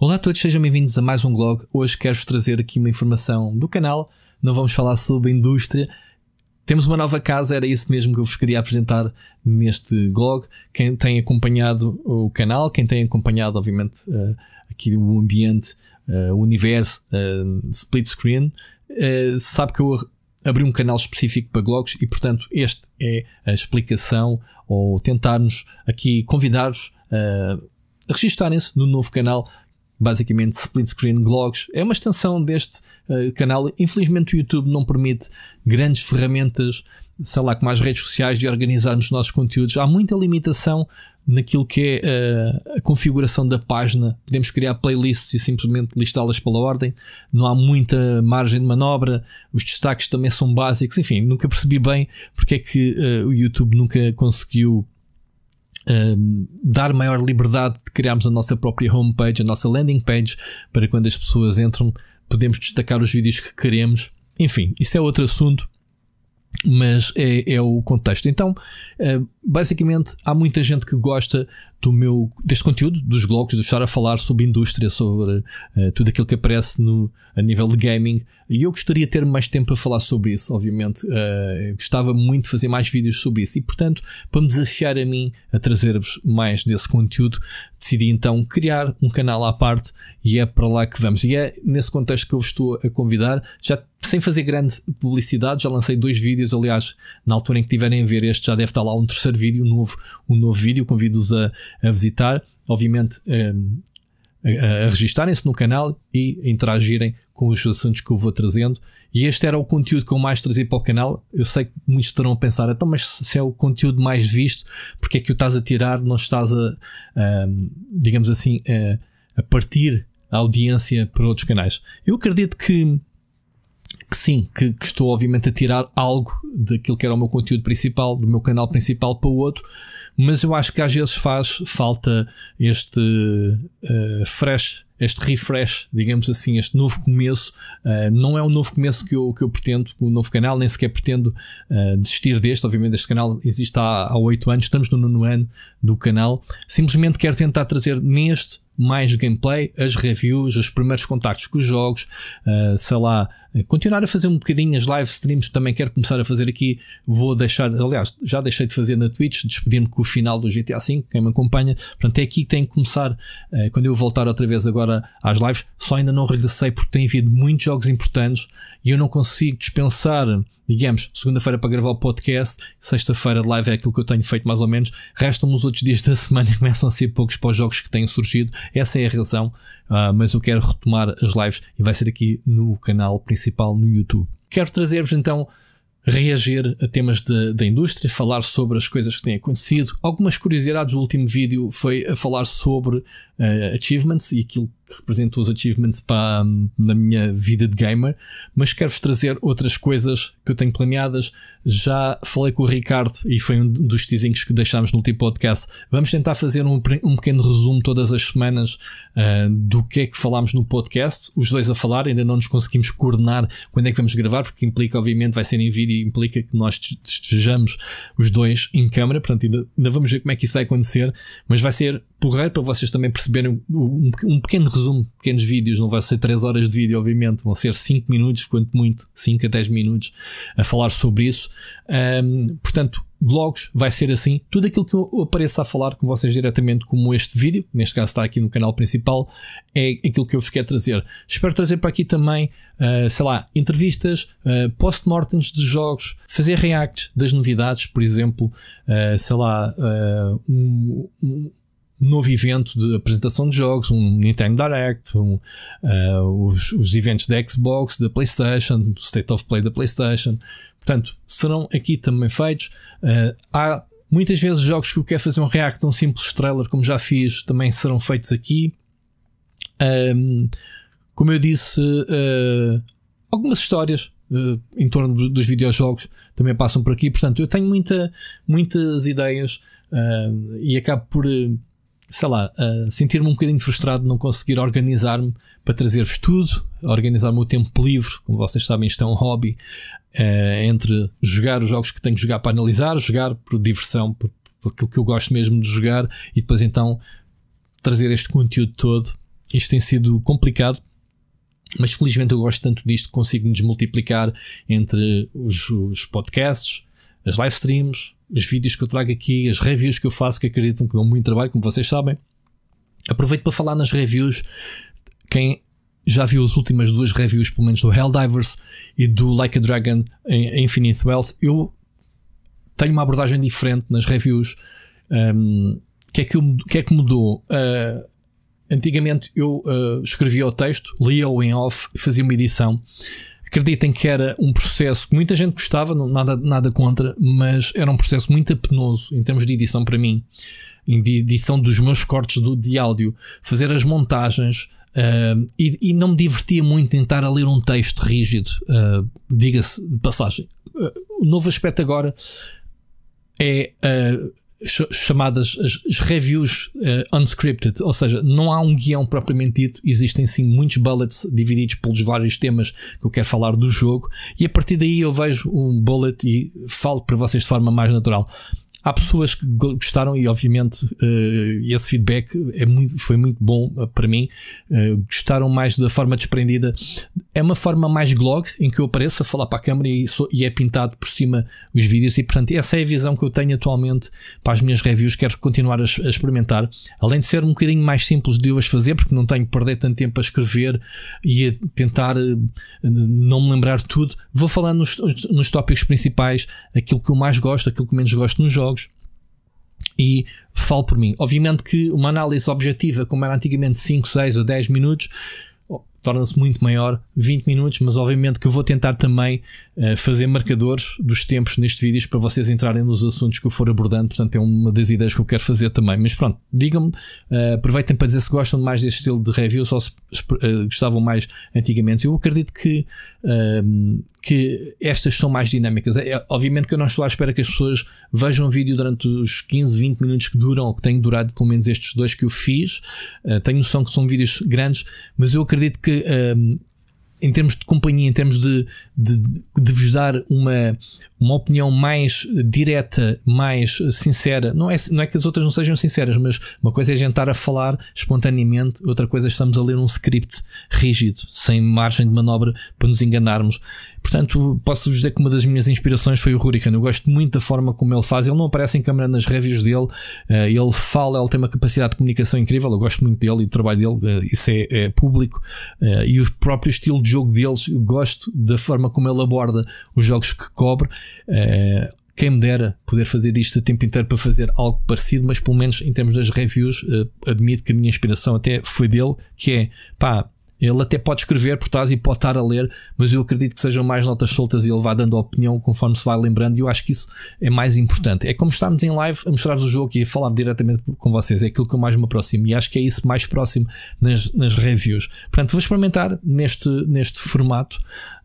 Olá a todos, sejam bem-vindos a mais um blog. Hoje quero-vos trazer aqui uma informação do canal. Não vamos falar sobre a indústria. Temos uma nova casa, era isso mesmo que eu vos queria apresentar neste blog. Quem tem acompanhado o canal, quem tem acompanhado, obviamente, eh, aqui o ambiente, eh, o universo, eh, split screen, sabe que eu abri um canal específico para blogs e, portanto, este é a explicação ou tentarmos aqui convidar-vos a registarem-se no novo canal basicamente split screen blogs. É uma extensão deste uh, canal. Infelizmente, o YouTube não permite grandes ferramentas, sei lá, como as redes sociais, de organizarmos os nossos conteúdos. Há muita limitação naquilo que é uh, a configuração da página. Podemos criar playlists e simplesmente listá-las pela ordem. Não há muita margem de manobra. Os destaques também são básicos. Enfim, nunca percebi bem porque é que uh, o YouTube nunca conseguiu um, ehm, dar maior liberdade de criarmos a nossa própria homepage, a nossa landing page, para quando as pessoas entram, podemos destacar os vídeos que queremos. Enfim, isso é outro assunto, mas é, é o contexto. Então, uh, basicamente há muita gente que gosta do meu deste conteúdo dos blogs de estar a falar sobre indústria sobre uh, tudo aquilo que aparece no a nível de gaming e eu gostaria de ter mais tempo para falar sobre isso obviamente uh, gostava muito de fazer mais vídeos sobre isso e portanto para me desafiar a mim a trazer-vos mais desse conteúdo decidi então criar um canal à parte e é para lá que vamos e é nesse contexto que eu vos estou a convidar já sem fazer grande publicidade já lancei dois vídeos aliás na altura em que tiverem a ver este já deve estar lá um terceiro terceiro vídeo, um novo, um novo vídeo. Convido-os a, a visitar, obviamente. Ehm, a, a registarem-se no canal e a interagirem com os assuntos que eu vou trazendo. E este era o conteúdo que eu mais trazia para o canal. Eu sei que muitos estarão a pensar, então, mas se é o conteúdo mais visto, porque é que o estás a tirar? Não estás a, a ehm, digamos assim, a, a, partir a audiência para outros canais. Eu acredito que que sim, que, que, estou obviamente a tirar algo daquilo que era o meu conteúdo principal, do meu canal principal para o outro, mas eu acho que às vezes faz falta este uh, fresh, este refresh, digamos assim, este novo começo. Uh, não é um novo começo que eu, que eu pretendo, um novo canal, nem sequer pretendo uh, desistir deste. Obviamente, este canal existe há oito anos, estamos no nono ano do canal. Simplesmente quero tentar trazer neste mais gameplay, as reviews, os primeiros contactos com os jogos, uh, sei lá, eh, continuar a fazer um bocadinho as live streams também quero começar a fazer aqui. Vou deixar, aliás, já deixei de fazer na Twitch, despedir-me com o final do GTA V, quem me acompanha. Portanto, é aqui que tem que começar. Uh, quando eu voltar outra vez agora às lives, só ainda não regressei porque tem havido muitos jogos importantes e eu não consigo dispensar digamos, segunda-feira para gravar o podcast, sexta-feira de live é aquilo que eu tenho feito mais ou menos. Restam-me os outros dias da semana, começam a ser poucos para os jogos que têm surgido. Essa é a razão, uh, mas eu quero retomar as lives e vai ser aqui no canal principal no YouTube. Quero trazer-vos então reagir a temas da indústria, falar sobre as coisas que têm acontecido. Algumas curiosidades do último vídeo foi a falar sobre uh, achievements e aquilo que representa os achievements para, um, na minha vida de gamer, mas quero-vos trazer outras coisas que eu tenho planeadas. Já falei com o Ricardo e foi um dos teasings que deixámos no último podcast. Vamos tentar fazer um, um pequeno resumo todas as semanas uh, do que é que falámos no podcast, os dois a falar, ainda não nos conseguimos coordenar quando é que vamos gravar, porque implica, obviamente, vai ser em vídeo e implica que nós estejamos os dois em câmara, portanto, ainda, ainda vamos ver como é que isso vai acontecer, mas vai ser porreiro para vocês também perceberem um, um, pequeno resumo, pequenos vídeos. Não vai ser 3 horas de vídeo, obviamente, vão ser 5 minutos, quanto muito, 5 a 10 minutos a falar sobre isso. Um, portanto, blogs vai ser assim. Tudo aquilo que eu apareça a falar com vocês diretamente, como este vídeo, neste caso está aqui no canal principal, é aquilo que eu vos quero trazer. Espero trazer para aqui também, uh, sei lá, entrevistas, uh, post-mortems de jogos, fazer reacts das novidades, por exemplo, uh, sei lá, um, um novo evento de apresentação de jogos, um Nintendo Direct, um, uh, os, os, eventos da Xbox, da PlayStation, State of Play da PlayStation. Portanto, serão aqui também feitos. Uh, há muitas vezes jogos que eu quero fazer um react, um simples trailer, como já fiz, também serão feitos aqui. Um, ehm, como eu disse, uh, algumas histórias Uh, em torno do, dos videojogos também passam por aqui. Portanto, eu tenho muita, muitas ideias uh, e acabo por uh, sei lá, uh, sentir-me um bocadinho frustrado de não conseguir organizar-me para trazer-vos tudo, organizar -me o meu tempo livre, como vocês sabem, isto é um hobby, uh, entre jogar os jogos que tenho que jogar para analisar, jogar por diversão, por, por aquilo que eu gosto mesmo de jogar e depois então trazer este conteúdo todo. Isto tem sido complicado, mas felizmente eu gosto tanto disto que consigo me desmultiplicar entre os, os podcasts, as live streams, os vídeos que eu trago aqui, as reviews que eu faço, que acreditam que dão muito trabalho, como vocês sabem. Aproveito para falar nas reviews. Quem já viu as últimas duas reviews, pelo menos do Helldivers e do Like a Dragon em Infinite Wealth, eu tenho uma abordagem diferente nas reviews. Um, que é que, que é que mudou? Uh, antigamente eu uh, escrevia o texto, lia-o em off, fazia uma edição acreditem que era um processo que muita gente gostava, nada, nada contra, mas era um processo muito apenoso em termos de edição para mim, de edição dos meus cortes do, de áudio, fazer as montagens. Uh, e, e, não me divertia muito tentar a ler um texto rígido, uh, diga-se de passagem. Uh, o novo aspecto agora é chamadas as reviews uh, unscripted, ou seja, não há um guião propriamente dito, existem sim muitos bullets divididos pelos vários temas que eu quero falar do jogo, e a partir daí eu vejo um bullet e falo para vocês de forma mais natural. Há pessoas que gostaram e, obviamente, eh, esse feedback é muito, foi muito bom eh, para mim. Eh, gostaram mais da forma desprendida. É uma forma mais blog em que eu apareço a falar para a câmera e, sou, e, é pintado por cima os vídeos. E, portanto, essa é a visão que eu tenho atualmente para as minhas reviews. Quero continuar a, a experimentar. Além de ser um bocadinho mais simples de eu as fazer, porque não tenho que perder tanto tempo a escrever e a tentar não me lembrar tudo, vou falar nos, nos tópicos principais, aquilo que eu mais gosto, aquilo que menos gosto nos jogos e falo por mim. Obviamente que uma análise objetiva, como era antigamente 5, 6 ou 10 minutos, oh, torna-se muito maior, 20 minutos, mas obviamente que eu vou tentar também eh, fazer marcadores dos tempos nestes vídeos para vocês entrarem nos assuntos que eu for abordando. Portanto, é uma das ideias que eu quero fazer também. Mas pronto, digam-me, eh, aproveitem para dizer se gostam mais deste estilo de review ou se eh, gostavam mais antigamente. Eu acredito que, que estas são mais dinâmicas. É, obviamente que eu não estou à espera que as pessoas vejam um vídeo durante os 15, 20 minutos que duram, ou que têm durado pelo menos estes dois que eu fiz. tenho noção que são vídeos grandes, mas eu acredito que em termos de companhia, em termos de, de, de vos dar uma, uma opinião mais direta, mais sincera, não é, não é que as outras não sejam sinceras, mas uma coisa é a gente estar a falar espontaneamente, outra coisa é estamos a ler um script rígido, sem margem de manobra para nos enganarmos. Portanto, posso dizer que uma das minhas inspirações foi o Hurricane. Eu gosto muito da forma como ele faz. Ele não aparece em câmera nas reviews dele. Eh, ele fala, ele tem uma capacidade de comunicação incrível. Eu gosto muito dele e do trabalho dele. Eh, isso é, é público. Eh, e o próprio estilo de jogo deles, eu gosto da forma como ele aborda os jogos que cobre. Quem me dera poder fazer isto o tempo inteiro para fazer algo parecido, mas pelo menos em termos das reviews, admito que a minha inspiração até foi dele, que é pá, ele até pode escrever por trás e pode estar a ler, mas eu acredito que sejam mais notas soltas e ele vai dando a opinião conforme se vai lembrando, e eu acho que isso é mais importante. É como estarmos em live a mostrar-vos o jogo e a falar diretamente com vocês, é aquilo que eu mais me aproximo, e acho que é isso mais próximo nas, nas reviews. Portanto, vou experimentar neste, neste formato,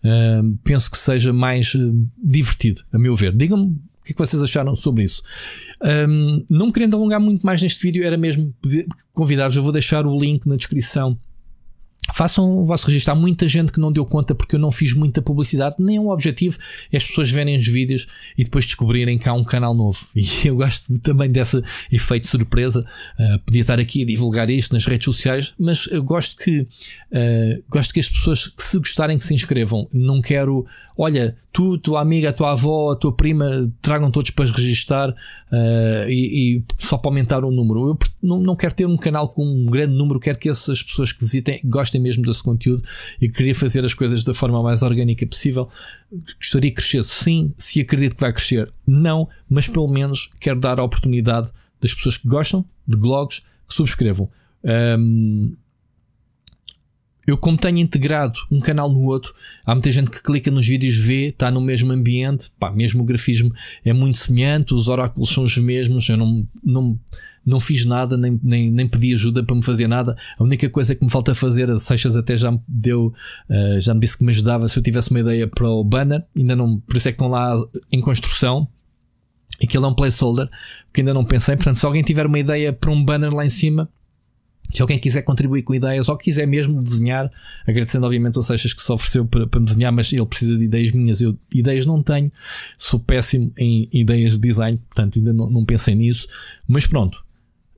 uh, penso que seja mais uh, divertido, a meu ver. Digam-me o que é que vocês acharam sobre isso? Um, não me querendo alongar muito mais neste vídeo, era mesmo convidar-vos. Eu vou deixar o link na descrição façam o vosso registro. Há muita gente que não deu conta porque eu não fiz muita publicidade, nem o é objetivo é as pessoas verem os vídeos e depois descobrirem que há um canal novo. E eu gosto também desse efeito de surpresa. Uh, podia estar aqui a divulgar isto nas redes sociais, mas eu gosto que uh, gosto que as pessoas que se gostarem que se inscrevam. Não quero, olha, tu, tua amiga, a tua avó, a tua prima, tragam todos para registar uh, e, e, só para aumentar o número. Eu não, não quero ter um canal com um grande número, quero que essas pessoas que visitem gostem mesmo desse conteúdo e queria fazer as coisas da forma mais orgânica possível. Gostaria que crescesse, sim, se acredito que vai crescer, não, mas pelo menos quero dar a oportunidade das pessoas que gostam de blogs que subscrevam. Um, eu, como tenho integrado um canal no outro, há muita gente que clica nos vídeos, vê, está no mesmo ambiente, pá, mesmo o grafismo é muito semelhante, os oráculos são os mesmos, eu não, não, não fiz nada, nem, nem, nem pedi ajuda para me fazer nada. A única coisa que me falta fazer, a Seixas até já me deu, eh, já me disse que me ajudava se eu tivesse uma ideia para o banner, ainda não, por isso é que estão lá em construção. Aquilo é um placeholder que ainda não pensei, portanto, se alguém tiver uma ideia para um banner lá em cima, se alguém quiser contribuir com ideias ou quiser mesmo desenhar, agradecendo obviamente ao Seixas que se ofereceu para, para me desenhar, mas ele precisa de ideias minhas. Eu ideias não tenho, sou péssimo em ideias de design, portanto ainda não, não pensei nisso. Mas pronto,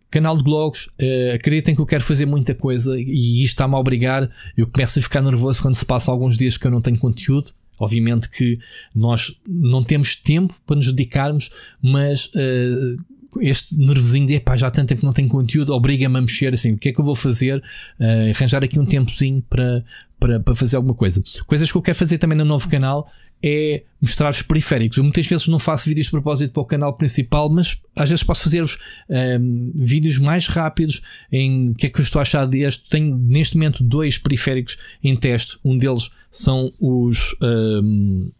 canal de blogs, uh, acreditem que eu quero fazer muita coisa e isto está-me a obrigar. Eu começo a ficar nervoso quando se passa alguns dias que eu não tenho conteúdo. Obviamente que nós não temos tempo para nos dedicarmos, mas. Uh, este nervosinho de epá, já há tanto tempo que não tem conteúdo, obriga-me a mexer assim, o que é que eu vou fazer? Uh, arranjar aqui um tempozinho para, para, para fazer alguma coisa. Coisas que eu quero fazer também no novo canal é mostrar os periféricos. Eu muitas vezes não faço vídeos de propósito para o canal principal, mas às vezes posso fazer-vos um, ehm, vídeos mais rápidos em o que é que eu estou a achar deste. Tenho neste momento dois periféricos em teste. Um deles são os. Um, ehm,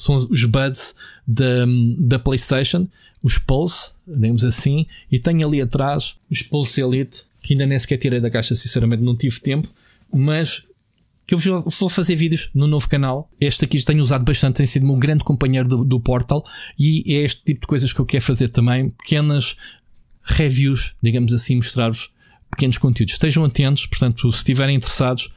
são os buds da, da PlayStation, os Pulse, digamos assim, e tenho ali atrás os Pulse Elite, que ainda nem sequer tirei da caixa, sinceramente não tive tempo, mas que eu vou fazer vídeos no novo canal. Este aqui já tenho usado bastante, tem sido meu grande companheiro do, do Portal e é este tipo de coisas que eu quero fazer também, pequenas reviews, digamos assim, mostrar-vos pequenos conteúdos. Estejam atentos, portanto, se estiverem interessados,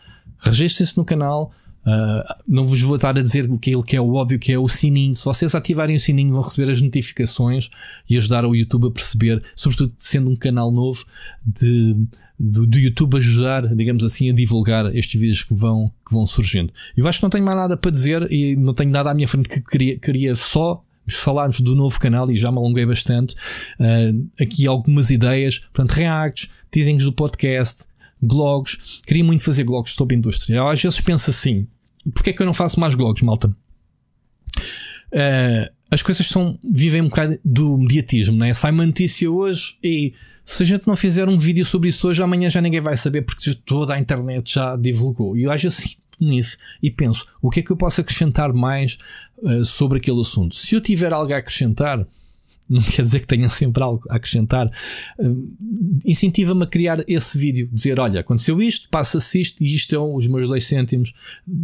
registrem-se no canal, ah, não vos vou estar a dizer aquilo que é o óbvio, que é o sininho. Se vocês ativarem o sininho, vão receber as notificações e ajudar o YouTube a perceber, sobretudo sendo um canal novo, de, do, do YouTube ajudar, digamos assim, a divulgar estes vídeos que vão, que vão surgindo. Eu acho que não tenho mais nada para dizer e não tenho nada à minha frente que queria, queria só falarmos do novo canal e já me alonguei bastante. Uh, aqui algumas ideias, portanto, reacts, teasings do podcast, blogs. Queria muito fazer blogs sobre indústria. Eu às vezes penso assim: porquê é que eu não faço mais blogs, malta? Uh, as coisas são, vivem um bocado do mediatismo, né? Sai uma notícia hoje e se a gente não fizer um vídeo sobre isso hoje, amanhã já ninguém vai saber porque toda a internet já divulgou. E eu acho assim nisso e penso: o que é que eu posso acrescentar mais uh, sobre aquele assunto? Se eu tiver algo a acrescentar, não quer dizer que tenha sempre algo a acrescentar. Hum, incentiva-me a criar esse vídeo, dizer: olha, aconteceu isto, passa-se isto e isto são é os meus dois cêntimos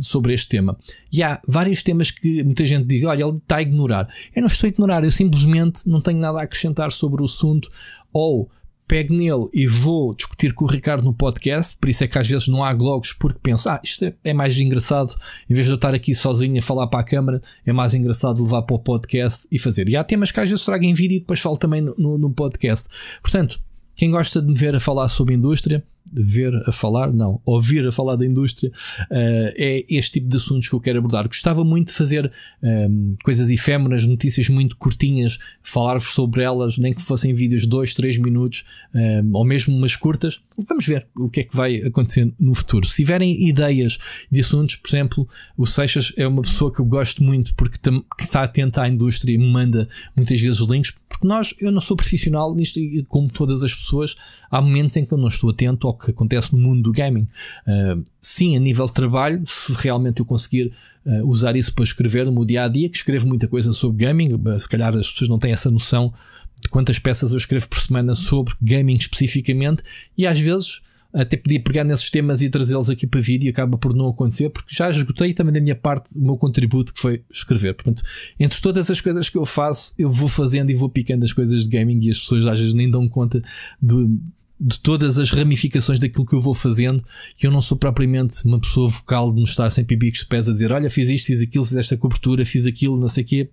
sobre este tema. E há vários temas que muita gente diz: olha, ele está a ignorar. Eu não estou a ignorar, eu simplesmente não tenho nada a acrescentar sobre o assunto ou pego nele e vou discutir com o Ricardo no podcast, por isso é que às vezes não há blogs porque penso, ah, isto é, é mais engraçado, em vez de eu estar aqui sozinho a falar para a câmara, é mais engraçado levar para o podcast e fazer. E há temas que às vezes trago em vídeo e depois falo também no, no, no podcast. Portanto, quem gosta de me ver a falar sobre indústria, ver a falar, não, ouvir a falar da indústria, uh, é este tipo de assuntos que eu quero abordar. Gostava muito de fazer um, ehm, coisas efêmeras, notícias muito curtinhas, falar-vos sobre elas, nem que fossem vídeos de 2, 3 minutos, um, ehm, ou mesmo umas curtas. Vamos ver o que é que vai acontecer no futuro. Se tiverem ideias de assuntos, por exemplo, o Seixas é uma pessoa que eu gosto muito porque que está atenta à indústria e me manda muitas vezes links, porque nós, eu não sou profissional nisto e como todas as pessoas, há momentos em que eu não estou atento que acontece no mundo do gaming. Uh, sim, a nível de trabalho, se realmente eu conseguir uh, usar isso para escrever no meu dia a dia, que escrevo muita coisa sobre gaming, ah, se calhar as pessoas não têm essa noção de quantas peças eu escrevo por semana sobre gaming especificamente, e às vezes até podia pegar nesses temas e trazê-los aqui para vídeo e acaba por não acontecer, porque já esgotei também da minha parte o meu contributo que foi escrever. Portanto, entre todas as coisas que eu faço, eu vou fazendo e vou picando as coisas de gaming e as pessoas às vezes nem dão conta de, de todas as ramificações daquilo que eu vou fazendo, que eu não sou propriamente uma pessoa vocal de estar sempre bicos de pés a dizer olha, fiz isto, fiz aquilo, fiz esta cobertura, fiz aquilo, não sei o quê,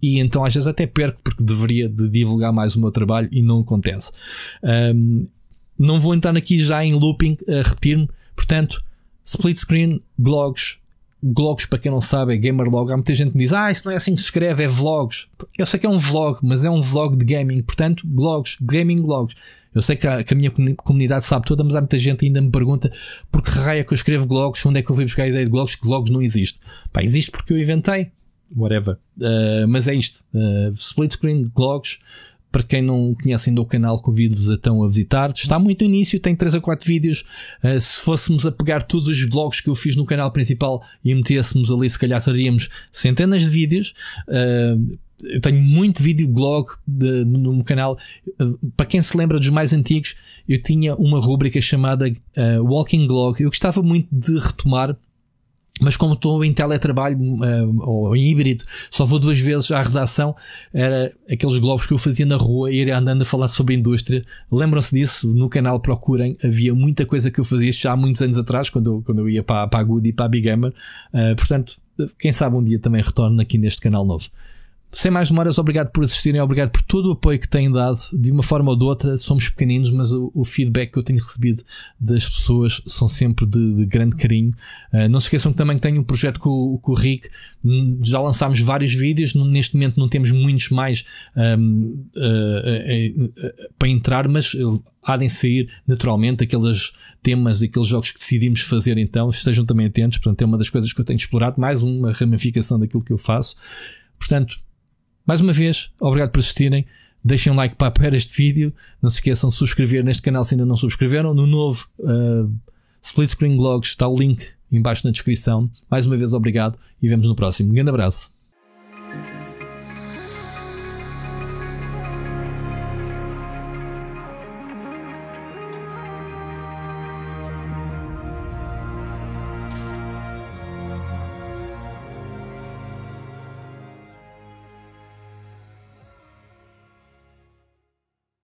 e então às vezes até perco porque deveria de divulgar mais o meu trabalho e não acontece. Um, não vou entrar aqui já em looping a repetir-me, portanto, split screen, blogs, Globos, para quem não sabe, é gamerlog. Há muita gente que diz: Ah, isso não é assim que se escreve, é vlogs. Eu sei que é um vlog, mas é um vlog de gaming. Portanto, blogs, gaming logs. Eu sei que a, que a minha comunidade sabe toda, mas há muita gente ainda me pergunta por que raio é que eu escrevo blogs, onde é que eu fui buscar a ideia de blogs, que blogs não existe. Pá, existe porque eu inventei. Whatever. Uh, mas é isto: uh, split screen, blogs. Para quem não conhece ainda o canal, convido-vos então a visitar. Está muito no início, tem 3 a 4 vídeos. Uh, se fôssemos a pegar todos os blogs que eu fiz no canal principal e metêssemos ali, se calhar teríamos centenas de vídeos. Uh, eu tenho muito vídeo blog de, no meu canal. Eh, para quem se lembra dos mais antigos, eu tinha uma rúbrica chamada uh, Walking Blog. Eu gostava muito de retomar mas como estou em teletrabalho eh, ou em híbrido, só vou duas vezes à redação, era aqueles globos que eu fazia na rua, ir andando a falar sobre a indústria. Lembram-se disso? No canal procurem, havia muita coisa que eu fazia já há muitos anos atrás, quando eu, quando eu ia para, para a Good e para a Big Gamer. Uh, portanto, quem sabe um dia também retorno aqui neste canal novo. Sem mais demoras, obrigado por assistirem, obrigado por todo o apoio que têm dado. De uma forma ou de outra, somos pequeninos, mas o, o feedback que eu tenho recebido das pessoas são sempre de, de grande carinho. Uh, não se esqueçam que também tenho um projeto com, com o Rick. Já lançámos vários vídeos, neste momento não temos muitos mais um, uh, uh, para entrar, mas há de sair naturalmente aqueles temas, aqueles jogos que decidimos fazer então, estejam também atentos, portanto é uma das coisas que eu tenho explorado, mais uma ramificação daquilo que eu faço. Portanto, mais uma vez, obrigado por assistirem. Deixem um like para, para este vídeo. Não se esqueçam de subscrever neste canal se ainda não subscreveram. No novo uh, Split Screen Logs está o link embaixo na descrição. Mais uma vez, obrigado e vemos no próximo. Um grande abraço.